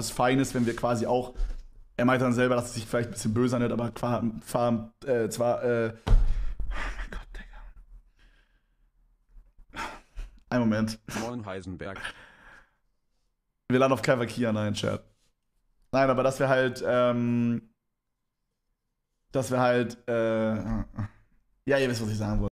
es fein ist, wenn wir quasi auch, er meinte dann selber, dass es sich vielleicht ein bisschen böse anhört, aber qua, qua, äh, zwar, äh, oh mein Gott, Digga. Ein Moment. Moin Heisenberg. Wir landen auf Cavakia, nein, Chat. Nein, aber dass wir halt, ähm, dass wir halt, äh, ja, ihr wisst, was ich sagen wollte.